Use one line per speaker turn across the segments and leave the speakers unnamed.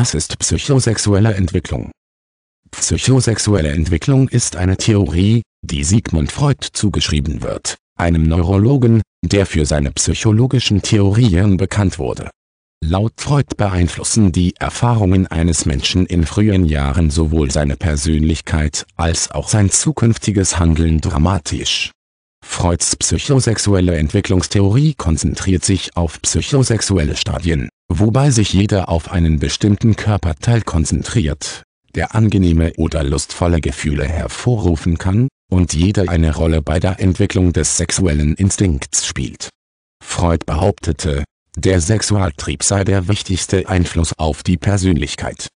Was ist psychosexuelle Entwicklung? Psychosexuelle Entwicklung ist eine Theorie, die Sigmund Freud zugeschrieben wird, einem Neurologen, der für seine psychologischen Theorien bekannt wurde. Laut Freud beeinflussen die Erfahrungen eines Menschen in frühen Jahren sowohl seine Persönlichkeit als auch sein zukünftiges Handeln dramatisch. Freuds psychosexuelle Entwicklungstheorie konzentriert sich auf psychosexuelle Stadien, wobei sich jeder auf einen bestimmten Körperteil konzentriert, der angenehme oder lustvolle Gefühle hervorrufen kann, und jeder eine Rolle bei der Entwicklung des sexuellen Instinkts spielt. Freud behauptete, der Sexualtrieb sei der wichtigste Einfluss auf die Persönlichkeit.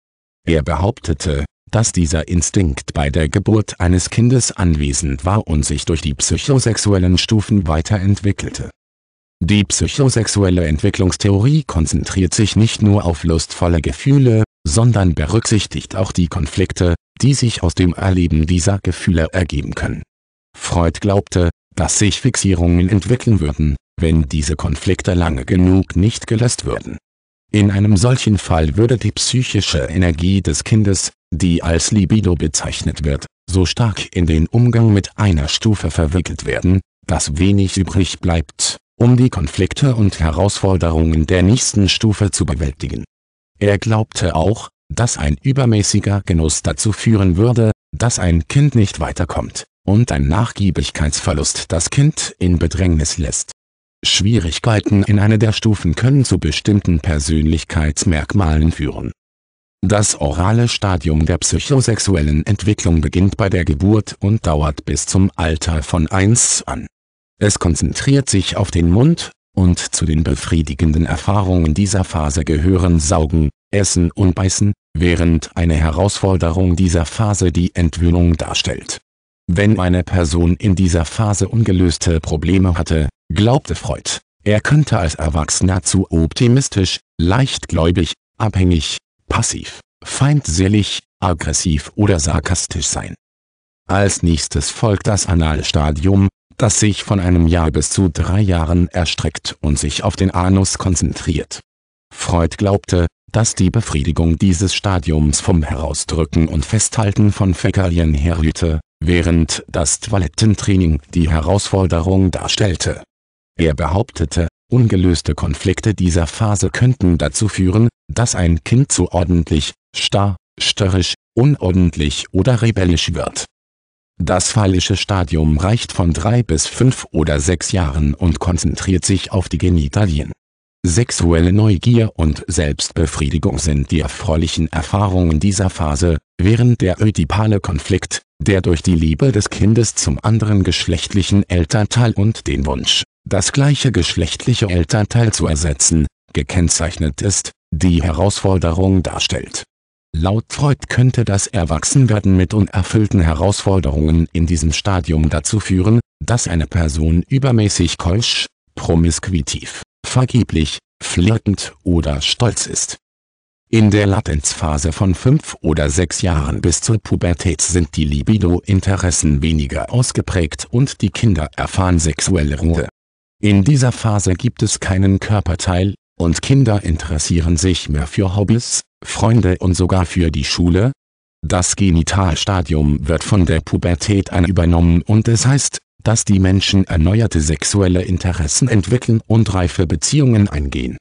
Er behauptete, dass dieser Instinkt bei der Geburt eines Kindes anwesend war und sich durch die psychosexuellen Stufen weiterentwickelte die psychosexuelle Entwicklungstheorie konzentriert sich nicht nur auf lustvolle Gefühle, sondern berücksichtigt auch die Konflikte, die sich aus dem Erleben dieser Gefühle ergeben können. Freud glaubte, dass sich Fixierungen entwickeln würden, wenn diese Konflikte lange genug nicht gelöst würden. In einem solchen Fall würde die psychische Energie des Kindes, die als Libido bezeichnet wird, so stark in den Umgang mit einer Stufe verwickelt werden, dass wenig übrig bleibt, um die Konflikte und Herausforderungen der nächsten Stufe zu bewältigen. Er glaubte auch, dass ein übermäßiger Genuss dazu führen würde, dass ein Kind nicht weiterkommt und ein Nachgiebigkeitsverlust das Kind in Bedrängnis lässt. Schwierigkeiten in einer der Stufen können zu bestimmten Persönlichkeitsmerkmalen führen. Das orale Stadium der psychosexuellen Entwicklung beginnt bei der Geburt und dauert bis zum Alter von 1 an. Es konzentriert sich auf den Mund, und zu den befriedigenden Erfahrungen dieser Phase gehören Saugen, Essen und Beißen, während eine Herausforderung dieser Phase die Entwöhnung darstellt. Wenn eine Person in dieser Phase ungelöste Probleme hatte, glaubte Freud, er könnte als Erwachsener zu optimistisch, leichtgläubig, abhängig, passiv, feindselig, aggressiv oder sarkastisch sein. Als nächstes folgt das Analstadium, das sich von einem Jahr bis zu drei Jahren erstreckt und sich auf den Anus konzentriert. Freud glaubte, dass die Befriedigung dieses Stadiums vom Herausdrücken und Festhalten von Fäkalien herrührte, während das Toilettentraining die Herausforderung darstellte. Er behauptete, ungelöste Konflikte dieser Phase könnten dazu führen, dass ein Kind zu ordentlich, starr, störrisch, unordentlich oder rebellisch wird. Das phallische Stadium reicht von drei bis fünf oder sechs Jahren und konzentriert sich auf die Genitalien. Sexuelle Neugier und Selbstbefriedigung sind die erfreulichen Erfahrungen dieser Phase, während der ödipale Konflikt, der durch die Liebe des Kindes zum anderen geschlechtlichen Elternteil und den Wunsch, das gleiche geschlechtliche Elternteil zu ersetzen, gekennzeichnet ist, die Herausforderung darstellt Laut Freud könnte das Erwachsenwerden mit unerfüllten Herausforderungen in diesem Stadium dazu führen, dass eine Person übermäßig keusch, promiskuitiv, vergeblich, flirtend oder stolz ist. In der Latenzphase von fünf oder sechs Jahren bis zur Pubertät sind die Libido-Interessen weniger ausgeprägt und die Kinder erfahren sexuelle Ruhe. In dieser Phase gibt es keinen Körperteil, und Kinder interessieren sich mehr für Hobbys, Freunde und sogar für die Schule. Das Genitalstadium wird von der Pubertät an übernommen und es heißt, dass die Menschen erneuerte sexuelle Interessen entwickeln und reife Beziehungen eingehen.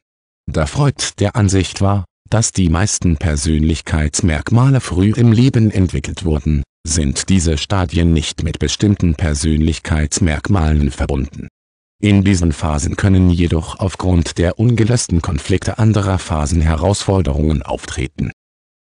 Da Freud der Ansicht war, dass die meisten Persönlichkeitsmerkmale früh im Leben entwickelt wurden, sind diese Stadien nicht mit bestimmten Persönlichkeitsmerkmalen verbunden in diesen Phasen können jedoch aufgrund der ungelösten Konflikte anderer Phasen Herausforderungen auftreten